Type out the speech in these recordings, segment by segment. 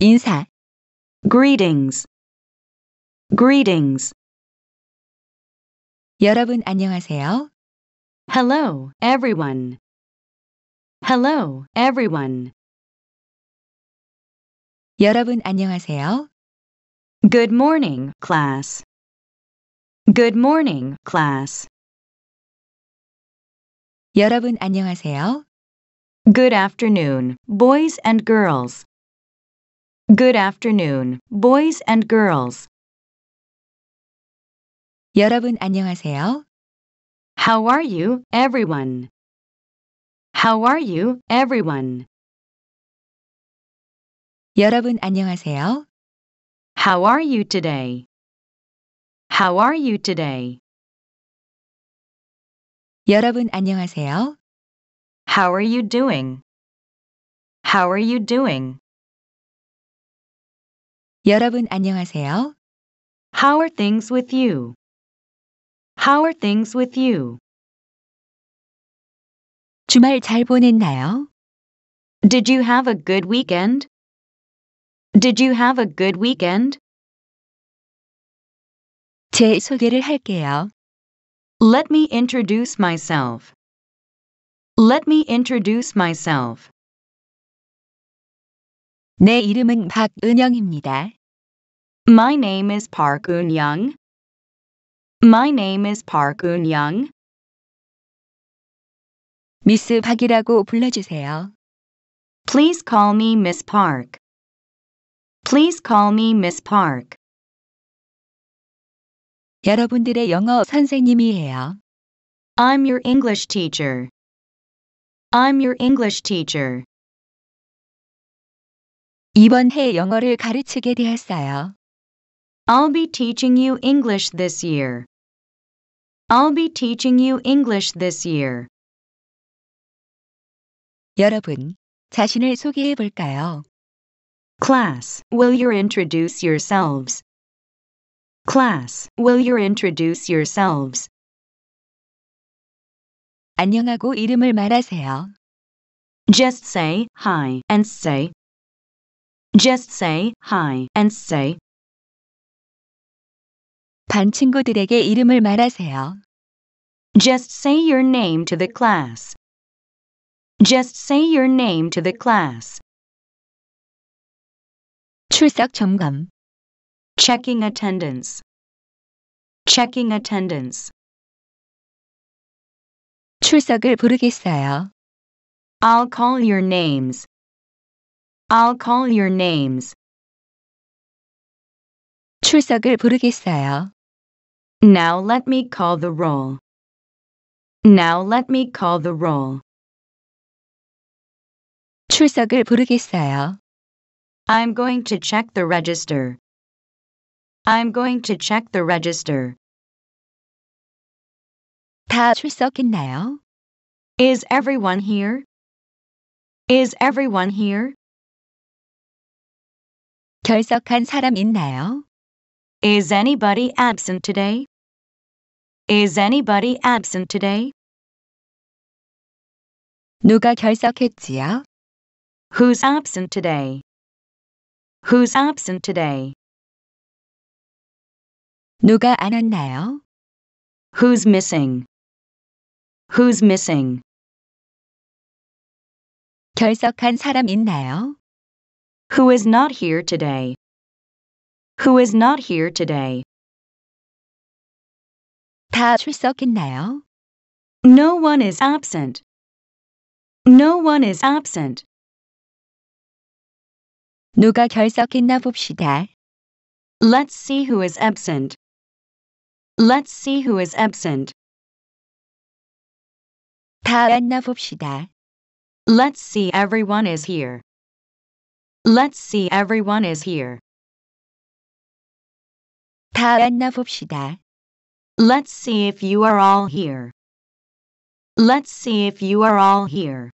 인사 greetings greetings 여러분 안녕하세요. Hello everyone Hello everyone 여러분 안녕하세요. Good morning class Good morning class 여러분 안녕하세요. Good afternoon boys and girls Good afternoon, boys and girls. 여러분 안녕하세요. How are you, everyone? How are you, everyone? 여러분 안녕하세요. How are you today? How are you today? 여러분 안녕하세요. How are you doing? How are you doing? 여러분 안녕하세요. How are things with you? How are things with you? 주말 잘 보냈나요? Did you have a good weekend? Did you have a good weekend? 제 소개를 할게요. Let me introduce myself. Let me introduce myself. 내 이름은 박은영입니다. My name is Park Eun-young. My name is Park Eun-young. 미스 박이라고 불러주세요. Please call me Miss Park. Please call me Miss Park. 여러분들의 영어 선생님이에요. I'm your English teacher. I'm your English teacher. 이번 해 영어를 가르치게 되었어요. I'll be teaching you English this year. I'll be teaching you English this year. 여러분, 자신을 소개해 볼까요? Class, will you introduce yourselves? Class, will you introduce yourselves? 안녕하고 이름을 말하세요. Just say hi and say just say hi and say 반 친구들에게 이름을 말하세요. Just say your name to the class. Just say your name to the class. 출석 점검 Checking attendance. Checking attendance. 출석을 부르겠어요. I'll call your names. I'll call your names. 출석을 부르겠어요. Now let me call the roll. Now let me call the roll. 출석을 부르겠어요. I'm going to check the register. I'm going to check the register. 다 출석했나요? Is everyone here? Is everyone here? 결석한 사람 있나요? Is anybody absent today? Is anybody absent today? 누가 결석했지요? Who's absent today? Who's absent today? 누가 안 왔나요? Who's missing? Who's missing? 결석한 사람 있나요? Who is not here today? Who is not here today? 다 출석했나요? No one is absent. No one is absent. 누가 결석했나 봅시다. Let's see who is absent. Let's see who is absent. 다 왔나 봅시다. Let's see everyone is here. Let's see everyone is here. 다 만나봅시다. Let's see if you are all here. Let's see if you are all here.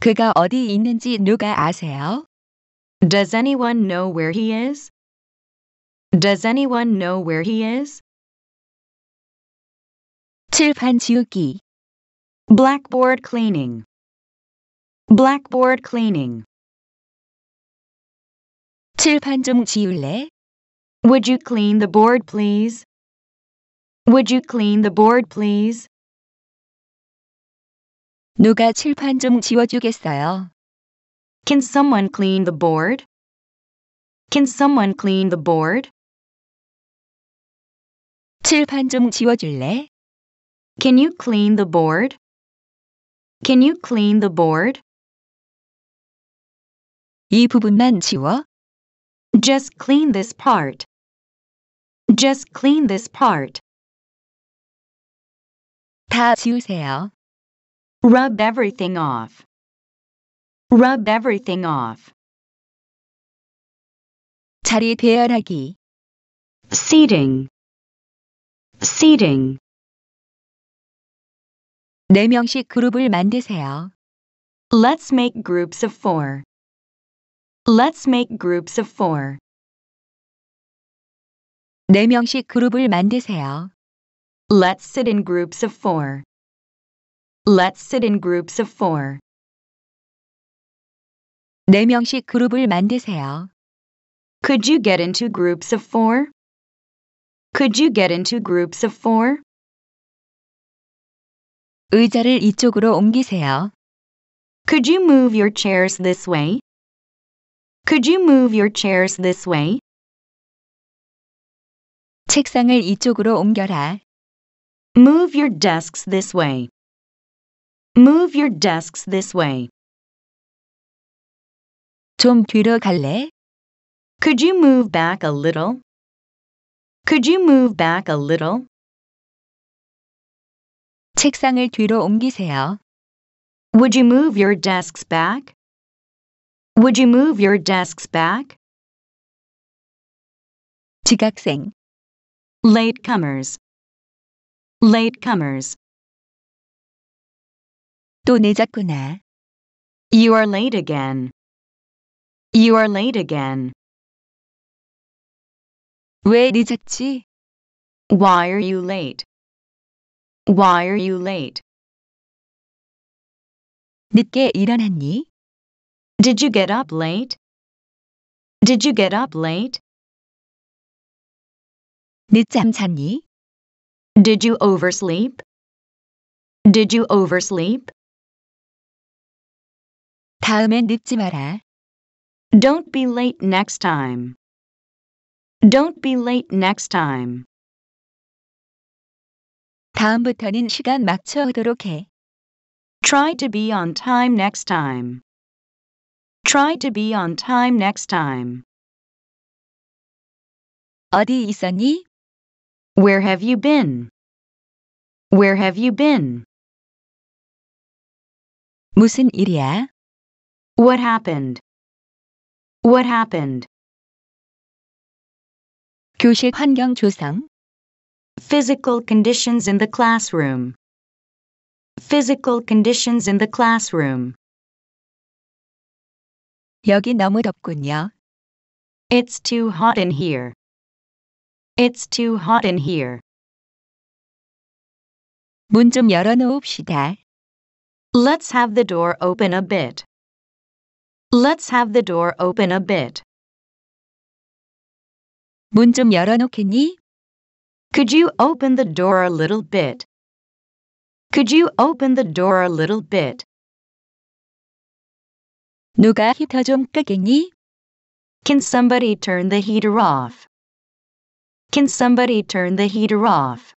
그가 어디 있는지 누가 아세요? Does anyone know where he is? Does anyone know where he is? 칠판 지우기 Blackboard cleaning. Blackboard cleaning. 칠판 좀 지울래? Would you clean the board, please? Would you clean the board, please? 누가 칠판 좀 지워주겠어요? Can someone clean the board? Can someone clean the board? 칠판 좀 지워줄래? Can you clean the board? Can you clean the board? 이 부분만 지워. Just clean this part. Just clean this part. 다 지우세요. Rub everything off. Rub everything off. 자리 배열하기. Seating. Seating. 네 명씩 그룹을 만드세요. Let's make groups of four. Let's make groups of 4 네 네 4명씩 그룹을 만드세요. Let's sit in groups of four. Let's sit in groups of four. 네 명씩 그룹을 만드세요. Could you get into groups of four? Could you get into groups of four? 의자를 이쪽으로 옮기세요. Could you move your chairs this way? Could you move your chairs this way? 책상을 이쪽으로 옮겨라. Move your desks this way. Move your desks this way. 좀 뒤로 갈래? Could you move back a little? Could you move back a little? 책상을 뒤로 옮기세요. Would you move your desks back? Would you move your desks back? 지각생 latecomers latecomers 또 늦었구나. You are late again. You are late again. 왜 늦었지? Why are you late? Why are you late? 늦게 일어났니? Did you get up late? Did you get up late? 늦잠 잤니? Did you oversleep? Did you oversleep? 다음엔 늦지 마라. Don't be late next time. Don't be late next time. 다음부터는 시간 맞춰 오도록 해. Try to be on time next time. Try to be on time next time. 어디 있었니? Where have you been? Where have you been? 무슨 일이야? What happened? What happened? 교실 환경 조성. Physical conditions in the classroom. Physical conditions in the classroom. 여기 너무 덥군요. It's too hot in here. It's too hot in here. 문 좀 열어놓읍시다. Let's have the door open a bit. Let's have the door open a bit. 문 좀 열어놓겠니? Could you open the door a little bit? Could you open the door a little bit? 누가 히터 좀 끄겠니? Can somebody turn the heater off? Can somebody turn the heater off?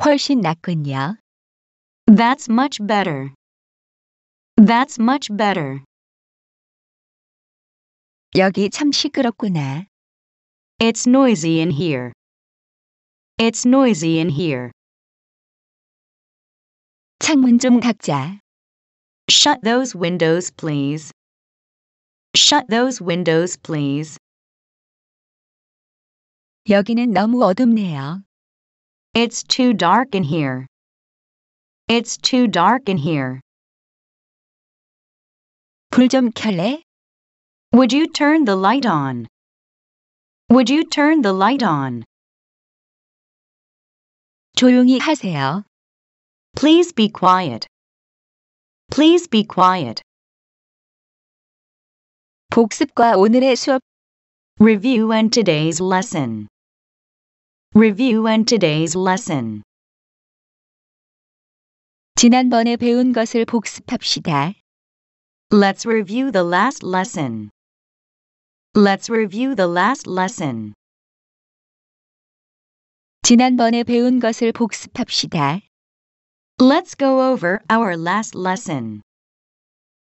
훨씬 낫군요. That's much better. That's much better. 여기 참 시끄럽구나. It's noisy in here. It's noisy in here. 창문 좀 닫자. Shut those windows, please. Shut those windows, please. 여기는 너무 어둡네요. It's too dark in here. It's too dark in here. 불좀 켤래? Would you turn the light on? Would you turn the light on? 조용히 하세요. Please be quiet. Please be quiet. 복습과 오늘의 수업 Review and today's lesson. Review and today's lesson. 지난번에 배운 것을 복습합시다. Let's review the last lesson. Let's review the last lesson. 지난번에 배운 것을 복습합시다. Let's go over our last lesson.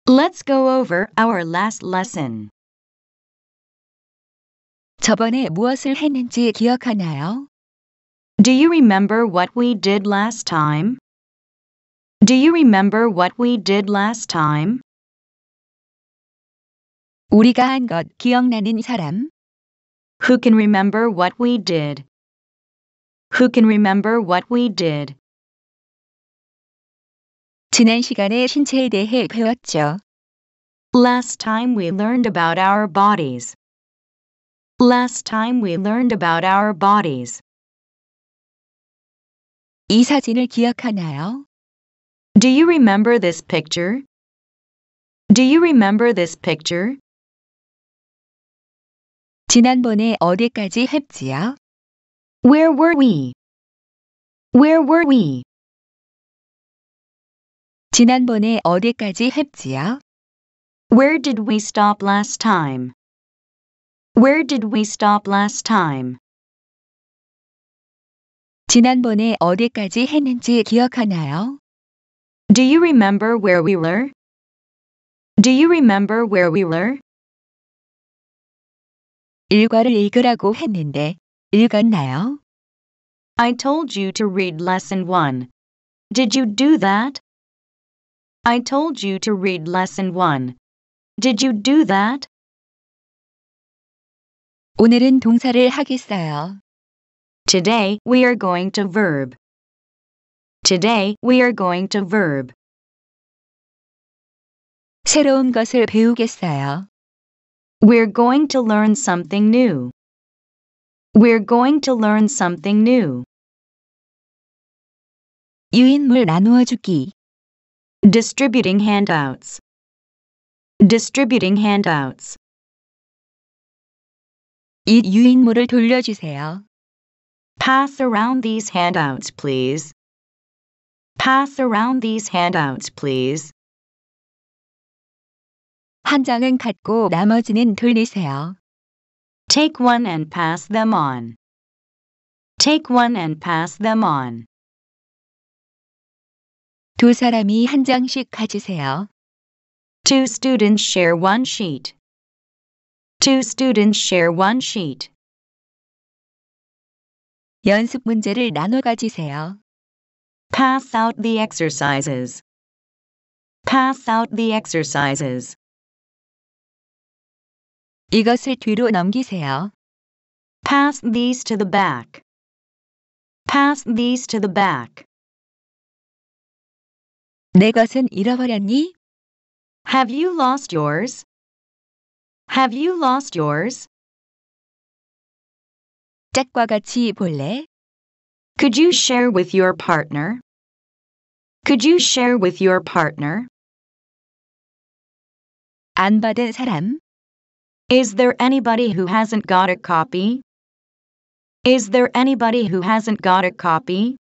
Let's go over our last lesson. 저번에 무엇을 했는지 기억하나요? Do you remember what we did last time? Do you remember what we did last time? 우리가 기억나는 사람? Who can remember what we did? Who can remember what we did? 지난 시간에 신체에 대해 배웠죠. Last time we learned about our bodies. Last time we learned about our bodies. 이 사진을 기억하나요? Do you remember this picture? Do you remember this picture? 지난번에 어디까지 했지요? Where were we? Where were we? 지난번에 어디까지 했지요? Where did we stop last time? Where did we stop last time? 지난번에 어디까지 했는지 기억하나요? Do you remember where we were? Do you remember where we were? 일과를 읽으라고 했는데 읽었나요? I told you to read lesson 1. Did you do that? I told you to read lesson 1. Did you do that? 오늘은 동사를 하겠어요. Today we are going to verb. Today we are going to verb. 새로운 것을 배우겠어요. We're going to learn something new. We're going to learn something new. 유인물 나누어 주기 distributing handouts distributing handouts 이 유인물을 돌려주세요. Pass around these handouts, please. Pass around these handouts, please. 한 장은 갖고 나머지는 돌리세요. Take one and pass them on. Take one and pass them on. 두 사람이 한 장씩 가지세요. Two students share one sheet. Two students share one sheet. 연습 문제를 나눠 가지세요. Pass out the exercises. Pass out the exercises. 이것을 뒤로 넘기세요. Pass these to the back. Pass these to the back. 내 것은 잃어버렸니? Have you lost yours? Have you lost yours? 짝과 같이 볼래? Could you share with your partner? Could you share with your partner? 안 받은 사람? Is there anybody who hasn't got a copy? Is there anybody who hasn't got a copy?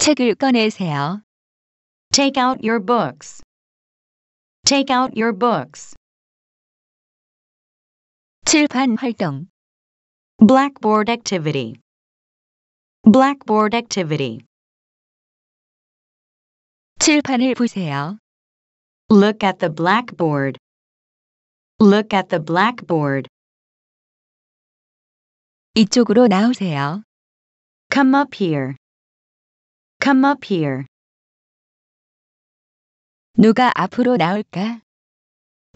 책을 꺼내세요. Take out your books. Take out your books. 칠판 활동 Blackboard activity. Blackboard activity. 칠판을 보세요. Look at the blackboard. Look at the blackboard. 이쪽으로 나오세요. Come up here. Come up here. 누가 앞으로 나올까?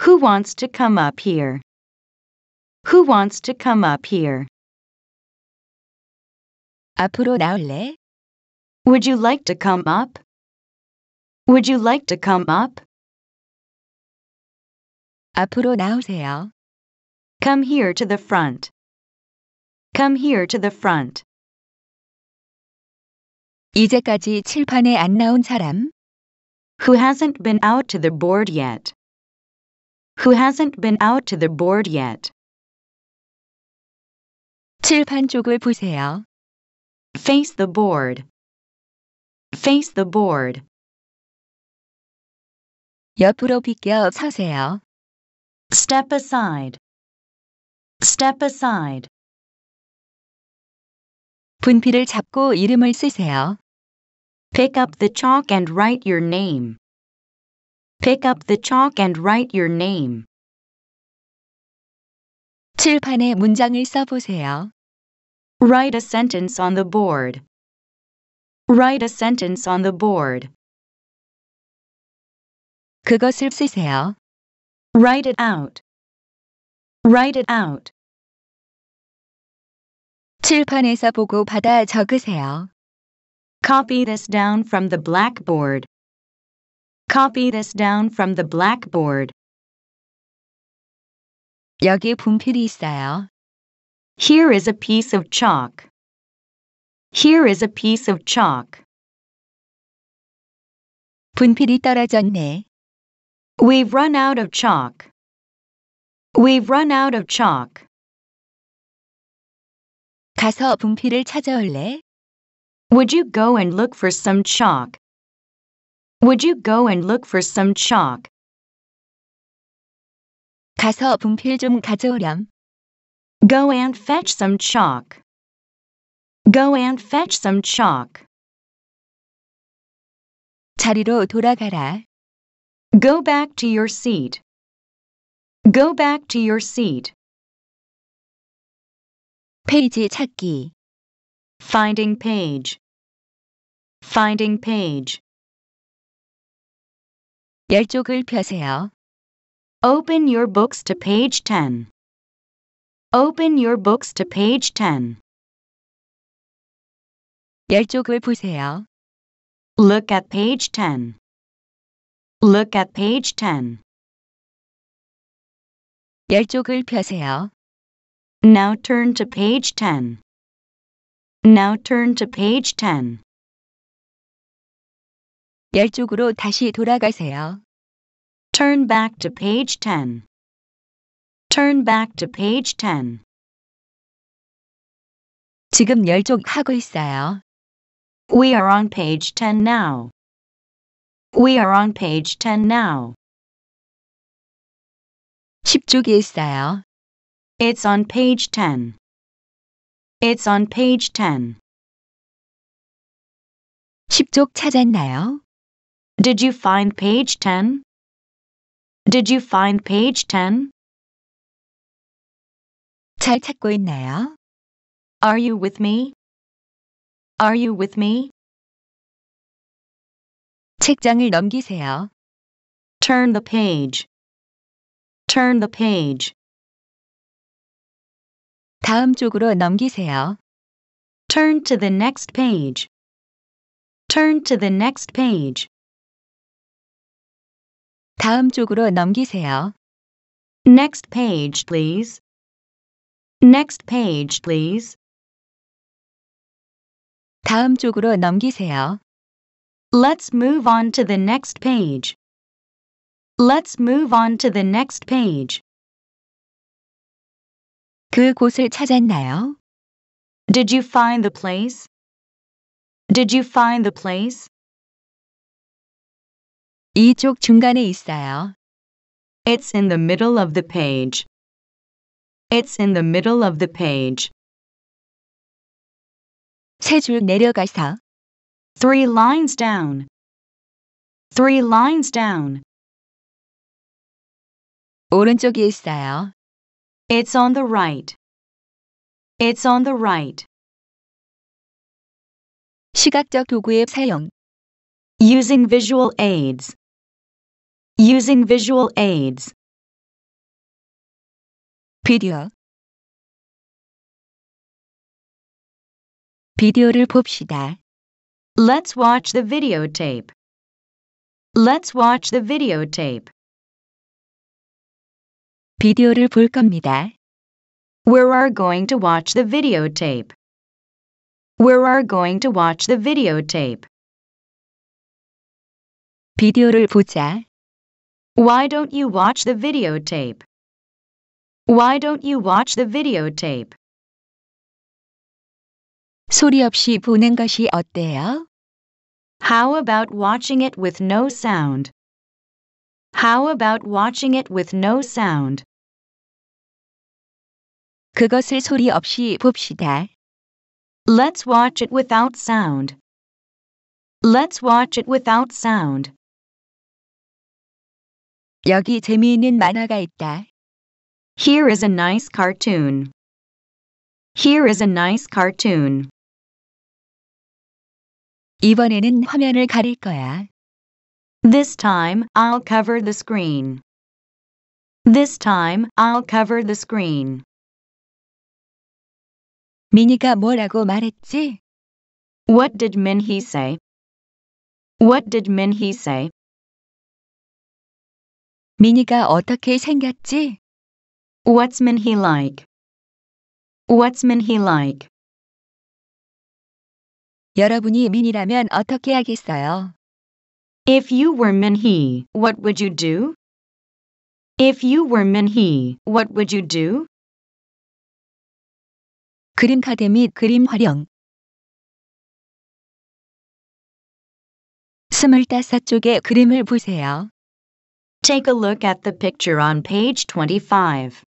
Who wants to come up here? Who wants to come up here? 앞으로 나올래? Would you like to come up? Would you like to come up? 앞으로 나오세요. Come here to the front. Come here to the front. 이제까지 칠판에 안 나온 사람 who hasn't been out to the board yet who hasn't been out to the board yet 칠판 쪽을 보세요. face the board face the board 옆으로 비껴 서세요. step aside step aside 분필을 잡고 이름을 쓰세요. Pick up the chalk and write your name. Pick up the chalk and write your name. 칠판에 문장을 써 보세요. Write a sentence on the board. Write a sentence on the board. 그것을 쓰세요. Write it out. Write it out. 칠판에서 보고 받아 적으세요. Copy this down from the blackboard. Copy this down from the blackboard. 여기 분필이 있어요. Here is a piece of chalk. Here is a piece of chalk. 분필이 떨어졌네. We've run out of chalk. We've run out of chalk. 가서 분필을 찾아올래? Would you go and look for some chalk? Would you go and look for some chalk? 가서 분필 좀 가져오렴. Go and fetch some chalk. Go and fetch some chalk. 자리로 돌아가라. Go back to your seat. Go back to your seat. 페이지 찾기. Finding page. Finding page. 열 쪽을 펴세요. Open your books to page 10. Open your books to page 10. 열 쪽을 보세요. Look at page 10. Look at page 10. 열 쪽을 펴세요. Now turn to page 10. Now turn to page 10. 열 쪽으로 다시 돌아가세요. Turn back to page 10. Turn back to page 10. 지금 열쪽 하고 있어요. We are on page 10 now. We are on page 10 now. 10쪽에 있어요. It's on page 10. It's on page 10. 10쪽 찾았나요? Did you find page 10? Did you find page 10? 잘 찾고 있나요? Are you with me? Are you with me? 책장을 넘기세요. Turn the page. Turn the page. 다음 쪽으로 넘기세요. Turn to the next page. Turn to the next page. 다음 쪽으로 넘기세요. Next page, please. Next page, please. 다음 쪽으로 넘기세요. Let's move on to the next page. Let's move on to the next page. 그곳을 찾았나요? Did you find the place? Did you find the place? 이쪽 중간에 있어요. It's in the middle of the page. It's in the middle of the page. 세 줄 내려가서 Three lines down. Three lines down. 오른쪽에 있어요. It's on the right. It's on the right. 시각적 도구의 사용 Using visual aids. Using visual aids. 비디오 비디오를 봅시다. Let's watch the videotape. Let's watch the videotape. 비디오를 볼 겁니다. We're going to watch the videotape. We're are going to watch the videotape. 비디오를 보자. Why don't you watch the videotape? Why don't you watch the videotape? 소리 없이 보는 것이 어때요? How about watching it with no sound? How about watching it with no sound? 그것을 소리 없이 봅시다. Let's watch it without sound. Let's watch it without sound. 여기 재미있는 만화가 있다. Here is a nice cartoon. Here is a nice cartoon. 이번에는 화면을 가릴 거야. This time, I'll cover the screen. This time, I'll cover the screen. 미니가 뭐라고 말했지? What did Minhee say? What did Minhee say? 미니가 어떻게 생겼지? What's Minhee like? What's Minhee like? 여러분이 민이라면 어떻게 하겠어요? If you were Minhee, what would you do? If you were Minhee, what would you do? 그림 카드 및 그림 활용 25쪽의 그림을 보세요. Take a look at the picture on page 25.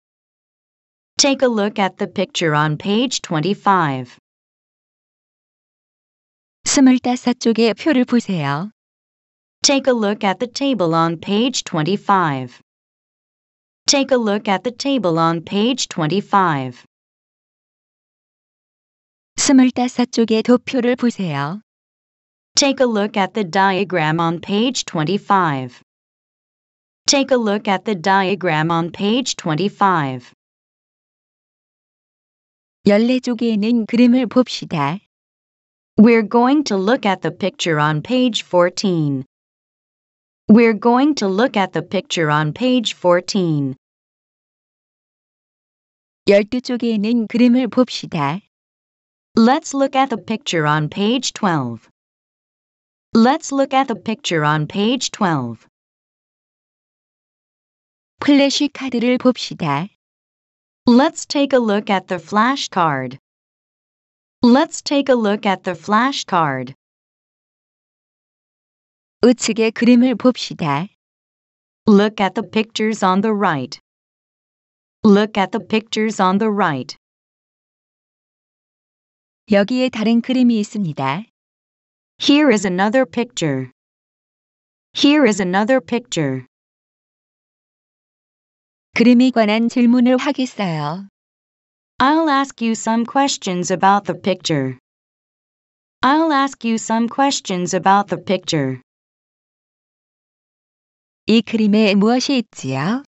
Take a look at the picture on page 25. 24쪽의 표를 보세요. Take a look at the table on page 25. Take a look at the table on page 25. 25쪽의 도표를 보세요. Take a look at the diagram on page 25. Take a look at the diagram on page 25. 14쪽에 있는 그림을 봅시다. We're going to look at the picture on page 14. We're going to look at the picture on page 14. 12쪽에 있는 그림을 봅시다. Let's look at the picture on page 12. Let's look at the picture on page 12. 플래시 카드를 봅시다. Let's take a look at the flashcard. Let's take a look at the flashcard. 우측의 그림을 봅시다. Look at the pictures on the right. Look at the pictures on the right. 여기에 다른 그림이 있습니다. Here is another picture. Here is another picture. 그림에 관한 질문을 하겠어요. I'll ask you some questions about the picture. I'll ask you some questions about the picture. 이 그림에 무엇이 있지요?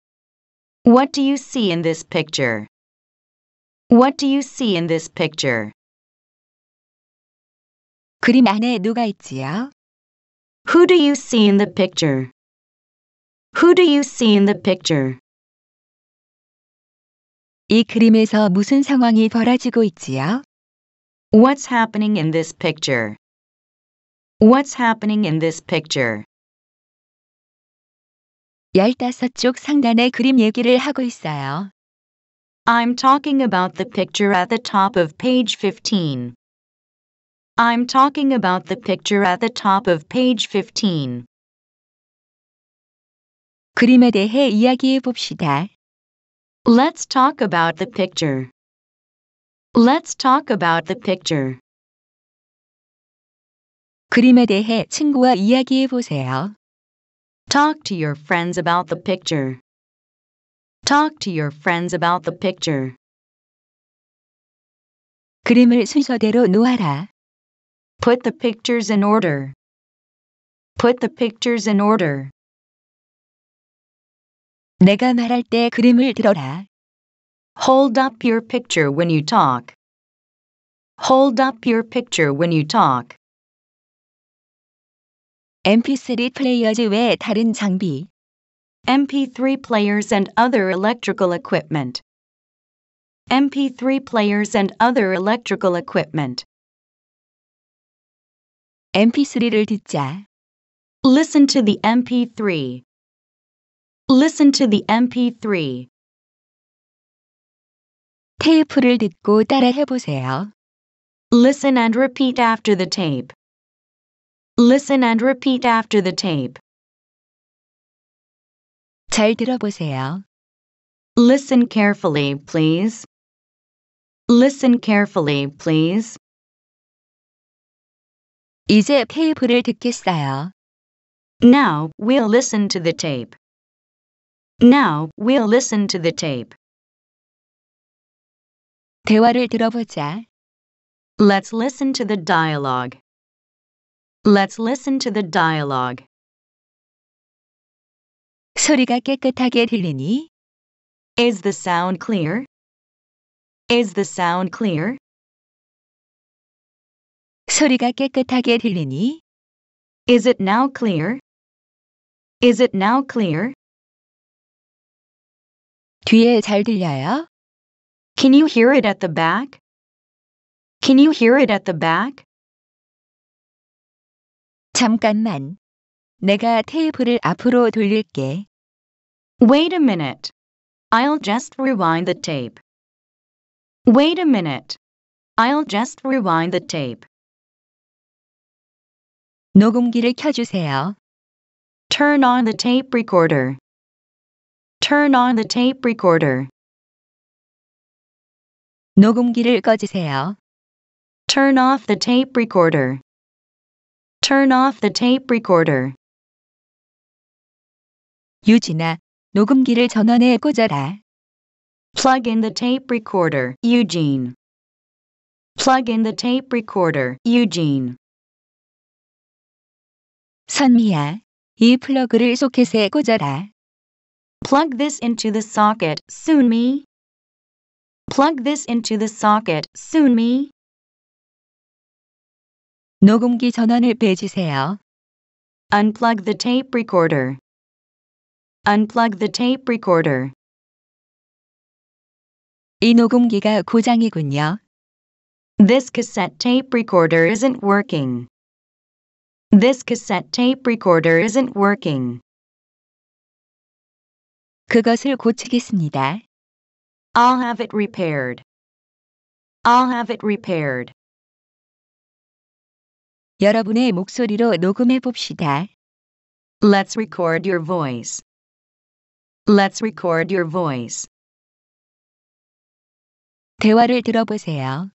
What do you see in this picture? What do you see in this picture? 그림 안에 누가 있지요? Who do you see in the picture? Who do you see in the picture? 이 그림에서 무슨 상황이 벌어지고 있지요? What's happening in this picture? What's happening in this picture? 15쪽 상단의 그림 얘기를 하고 있어요. I'm talking about the picture at the top of page 15. I'm talking about the picture at the top of page 15. 그림에 대해 이야기해 봅시다. Let's talk about the picture. Let's talk about the picture. 그림에 대해 친구와 이야기해 보세요. Talk to your friends about the picture. Talk to your friends about the picture. 그림을 순서대로 놓아라. Put the pictures in order. Put the pictures in order. 내가 말할 때 그림을 들어라. Hold up your picture when you talk. Hold up your picture when you talk. MP3 players 외 다른 장비 MP3 players and other electrical equipment MP3 players and other electrical equipment MP3를 듣자 Listen to the MP3 Listen to the MP3 테이프를 듣고 따라 Listen and repeat after the tape. Listen and repeat after the tape. 잘 들어보세요. Listen carefully, please. Listen carefully, please. 이제 테이프를 듣겠어요. Now, we'll listen to the tape. Now, we'll listen to the tape. 대화를 들어보자. Let's listen to the dialogue. Let's listen to the dialogue. 소리가 깨끗하게 들리니? Is the sound clear? Is the sound clear? 소리가 깨끗하게 들리니? Is it now clear? Is it now clear? 뒤에 잘 들려요? Can you hear it at the back? Can you hear it at the back? 잠깐만. 내가 테이프를 앞으로 돌릴게. Wait a minute. I'll just rewind the tape. Wait a minute. I'll just rewind the tape. 녹음기를 켜주세요. Turn on the tape recorder. Turn on the tape recorder. 녹음기를 꺼주세요. Turn off the tape recorder. Turn off the tape recorder. 유진아, 녹음기를 전원에 꽂아라. Plug in the tape recorder, Eugene. Plug in the tape recorder, Eugene. 선미야, 이 플러그를 소켓에 꽂아라. Plug this into the socket, Soon Me. Plug this into the socket, Soon Me. 녹음기 전원을 빼주세요. Unplug the tape recorder. Unplug the tape recorder. 이 녹음기가 고장이군요. This cassette tape recorder isn't working. This cassette tape recorder isn't working. 그것을 고치겠습니다. I'll have it repaired. I'll have it repaired. 여러분의 목소리로 녹음해 봅시다. Let's record your voice. Let's record your voice. 대화를 들어보세요.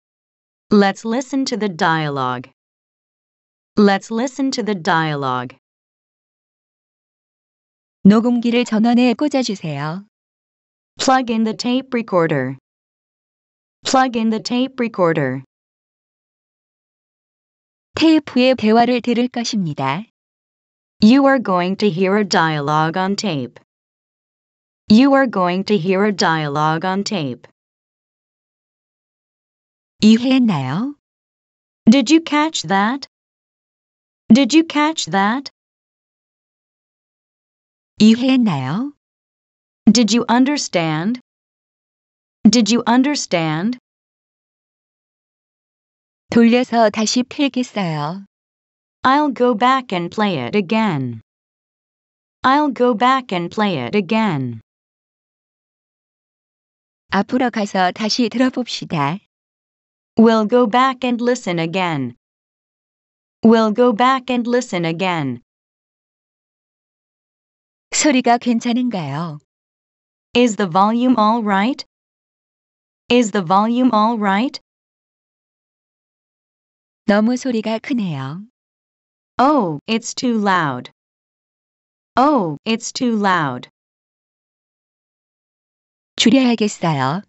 Let's listen to the dialogue. Let's listen to the dialogue. 녹음기를 전원에 꽂아 주세요. Plug in the tape recorder. Plug in the tape recorder. 테이프의 대화를 들을 것입니다. You are going to hear a dialogue on tape. You are going to hear a dialogue on tape. 이해했나요? Did you catch that? Did you catch that? 이해했나요? Did you understand? Did you understand? 돌려서 다시 필겠어요. I'll go back and play it again. I'll go back and play it again. 앞으로 가서 다시 들어봅시다. We'll go back and listen again. We'll go back and listen again. 소리가 괜찮은가요? Is the volume all right? Is the volume all right? 너무 소리가 크네요. Oh, it's too loud. Oh, it's too loud. 줄여야겠어요.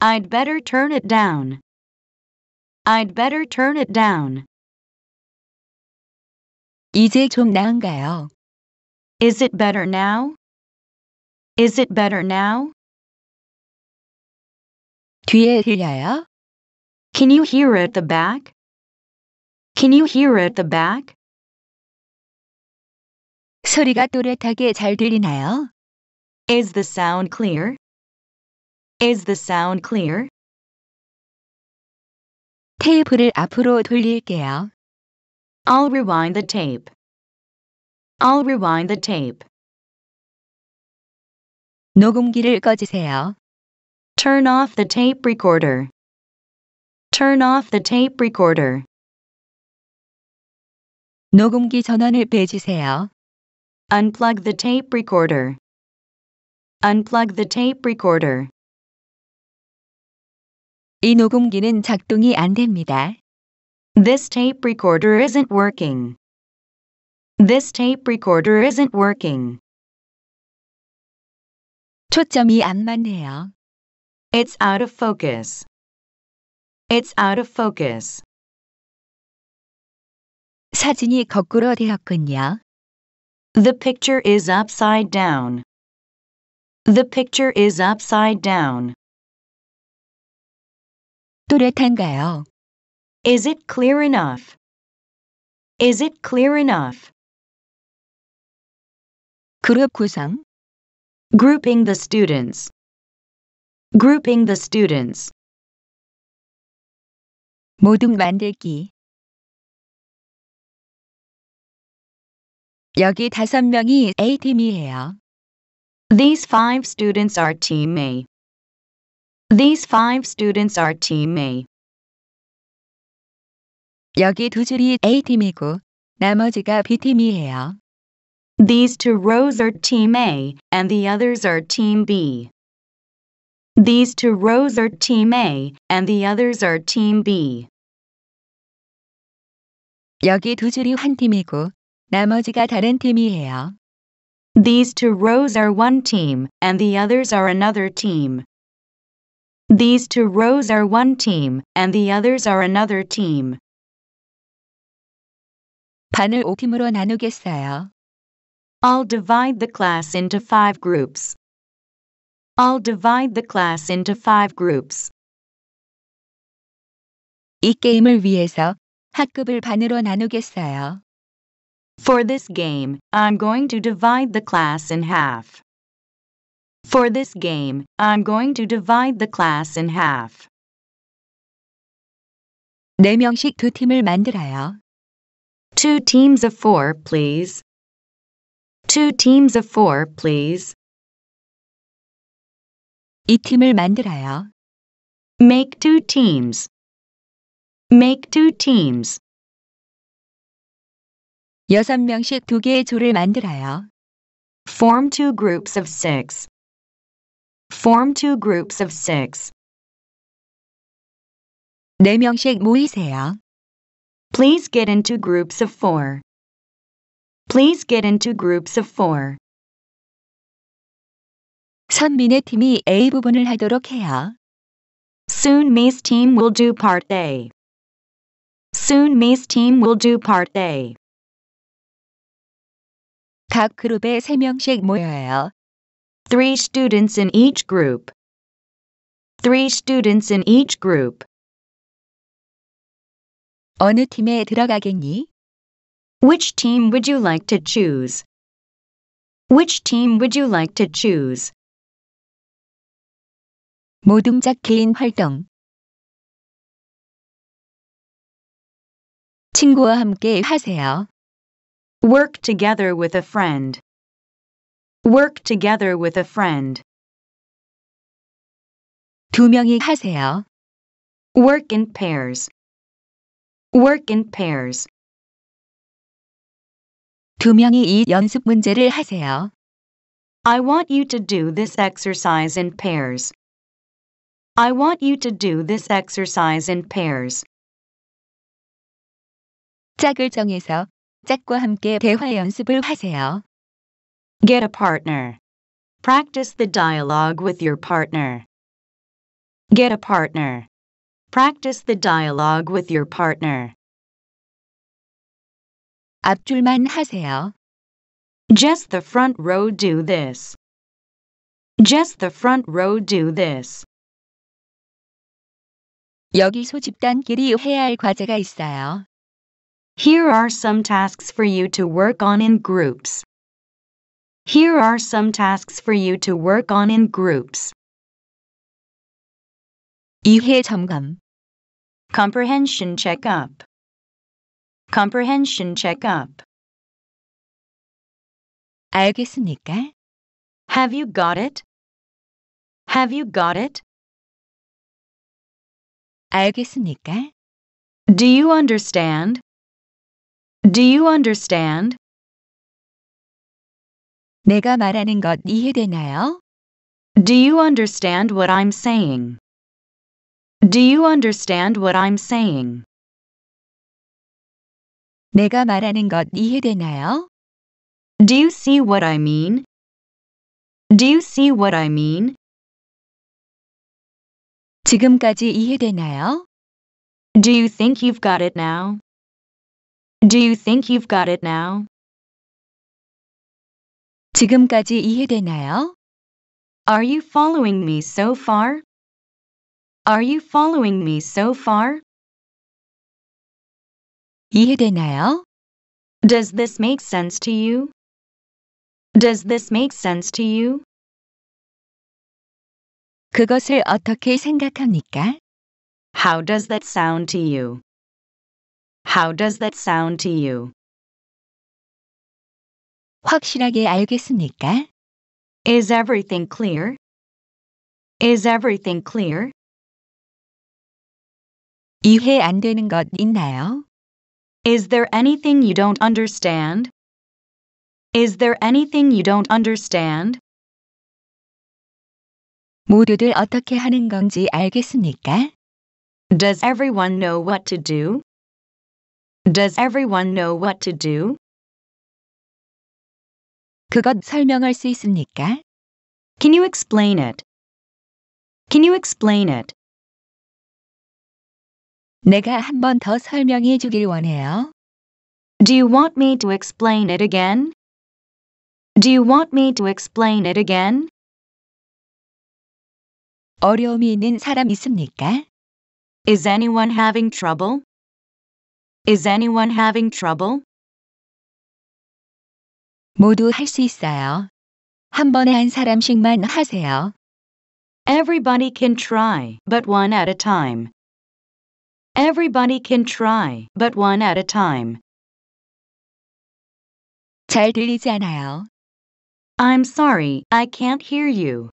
I'd better turn it down. I'd better turn it down. 이제 좀 나은가요? Is it better now? Is it better now? 뒤에 들려요? Can you hear at the back? Can you hear at the back? 소리가 또렷하게 잘 들리나요? Is the sound clear? Is the sound clear? 테이프를 앞으로 돌릴게요. I'll rewind the tape. I'll rewind the tape. 녹음기를 꺼주세요. Turn off the tape recorder. Turn off the tape recorder. 녹음기 전원을 빼주세요. Unplug the tape recorder. Unplug the tape recorder. 이 녹음기는 작동이 안 됩니다. This tape recorder isn't working. This tape recorder isn't working. 초점이 안 맞네요. It's out of focus. It's out of focus. 사진이 거꾸로 되었군요. The picture is upside down. The picture is upside down. 또렷한가요? Is it clear enough? Is it clear enough? 그룹 구성 Grouping the students. Grouping the students. 모둠 만들기 여기 다섯 명이 A팀이에요. These five students are team A. These five students are team A. 여기 두 줄이 A팀이고 나머지가 B팀이에요. These two rows are team A and the others are team B. These two rows are team A and the others are team B. 여기 두 줄이 한 팀이고 나머지가 다른 팀이에요. These two rows are one team, and the others are another team. These two rows are one team, and the others are another team. 반을 5팀으로 나누겠어요. I'll divide the class into five groups. I'll divide the class into five groups. 이 게임을 위해서 학급을 반으로 나누겠어요. For this game, I'm going to divide the class in half. For this game, I'm going to divide the class in half. 명씩 두 팀을 만들어요. Two teams of four, please. Two teams of four, please. 이 팀을 만들어요. Make two teams. Make two teams. 여섯 명씩 두 개의 조를 만들어요. Form two groups of six. Form two groups of six. 네 명씩 모이세요. Please get into groups of four. Please get into groups of four. 선민의 팀이 A 부분을 하도록 해요. Soon Mi's team will do part A. Soon Mi's team will do part A. 각 그룹에 3명씩 모여요. Three students in each group. Three students in each group. 어느 팀에 들어가겠니? Which team would you like to choose? Which team would you like to choose? 모둠작 개인 활동 친구와 함께 하세요. Work together with a friend. Work together with a friend. 두 명이 하세요. Work in pairs. Work in pairs. 두 명이 이 연습 문제를 하세요. I want you to do this exercise in pairs. I want you to do this exercise in pairs. 짝을 정해서 짝과 함께 대화 연습을 하세요. Get a partner. Practice the dialogue with your partner. Get a partner. Practice the dialogue with your partner. 앞줄만 하세요. Just the front row do this. Just the front row do this. 여기서 집단끼리 해야 할 과제가 있어요. Here are some tasks for you to work on in groups. Here are some tasks for you to work on in groups. 이해 점검 Comprehension checkup Comprehension checkup 알겠습니까? Have you got it? Have you got it? 알겠습니까? Do you understand? Do you understand? 내가 말하는 것 이해되나요? Do you understand what I'm saying? Do you understand what I'm saying? 내가 말하는 것 이해되나요? Do you see what I mean? Do you see what I mean? 지금까지 이해되나요? Do you think you've got it now? Do you think you've got it now? 지금까지 이해되나요? Are you following me so far? Are you following me so far? 이해되나요? Does this make sense to you? Does this make sense to you? 그것을 어떻게 생각합니까? How does that sound to you? How does that sound to you? 확실하게 알겠습니까? Is everything clear? Is everything clear? 이해 안 되는 것 있나요? Is there anything you don't understand? Is there anything you don't understand? 모두들 어떻게 하는 건지 알겠습니까? Does everyone know what to do? Does everyone know what to do? 그것 설명할 수 있습니까? Can you explain it? Can you explain it? 내가 한 설명해 주길 원해요. Do you want me to explain it again? Do you want me to explain it again? 어려움이 있는 사람 있습니까? Is anyone having trouble? Is anyone having trouble? 모두 할 수 있어요. 한 번에 한 사람씩만 하세요. Everybody can try, but one at a time. Everybody can try, but one at a time. 잘 들리지 않아요. I'm sorry, I can't hear you.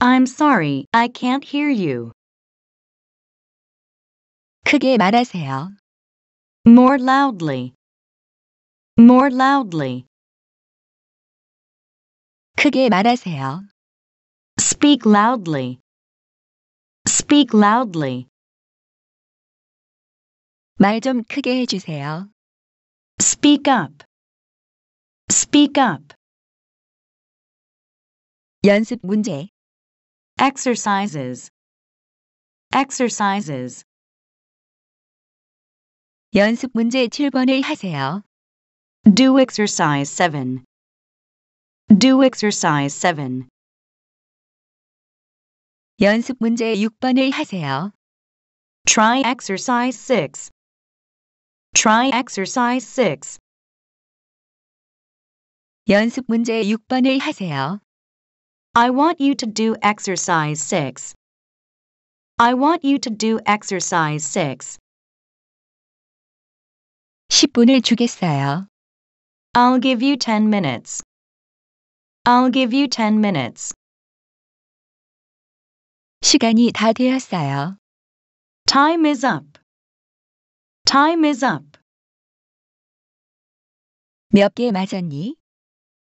I'm sorry, I can't hear you. 크게 말하세요 more loudly, more loudly. 크게 말하세요. Speak loudly. Speak loudly. 말 좀 크게 해주세요. Speak up. Speak up. 연습 문제. Exercises. Exercises. 연습 문제 7번을 하세요. Do exercise 7. Do exercise 7. 연습 문제 6번을 하세요. Try exercise 6. Try exercise 6. 연습 문제 6번을 하세요. I want you to do exercise 6. I want you to do exercise 6. 10분을 주겠어요. I'll give you 10 minutes. I'll give you 10 minutes. 시간이 다 되었어요. Time is up. Time is up. 몇 개 맞았니?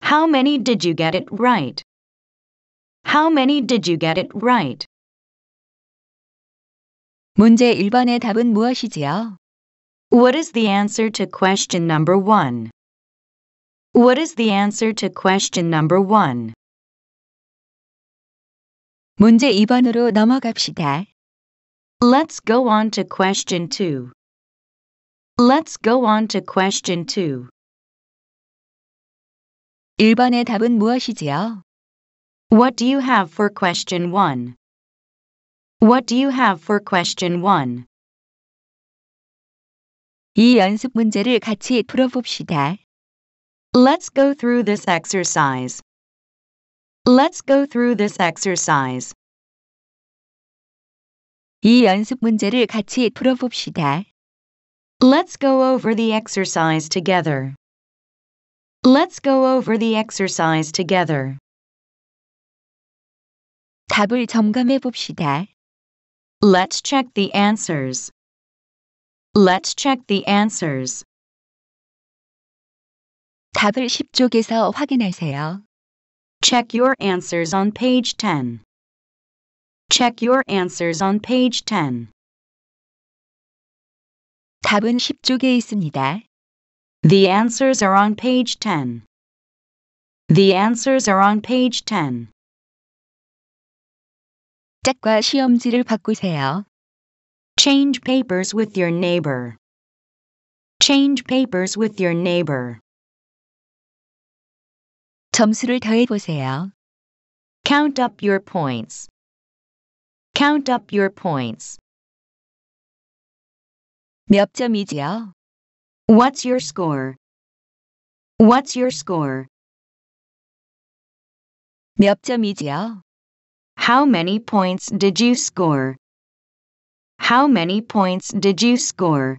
How many did you get it right? How many did you get it right? 문제 1번의 답은 무엇이지요? What is the answer to question number one? What is the answer to question number one? 문제 2번으로 넘어갑시다. Let's go on to question 2. Let's go on to question 2. 1번의 답은 무엇이지요? What do you have for question 1? What do you have for question 1? 이 연습 문제를 같이 풀어봅시다. Let's go through this exercise. Let's go through this exercise. 이 연습 문제를 같이 풀어봅시다. Let's go over the exercise together. Let's go over the exercise together. 답을 점검해 봅시다. Let's check the answers. Let's check the answers. 답을 10쪽에서 확인하세요. Check your answers on page 10. Check your answers on page 10. 답은 10쪽에 있습니다. The answers are on page 10. The answers are on page 10. 짝과 시험지를 바꾸세요. Change papers with your neighbor. Change papers with your neighbor. 점수를 더해 보세요. Count up your points. Count up your points. 몇 점이지요? What's your score? What's your score? 몇 점이지요? How many points did you score? How many points did you score?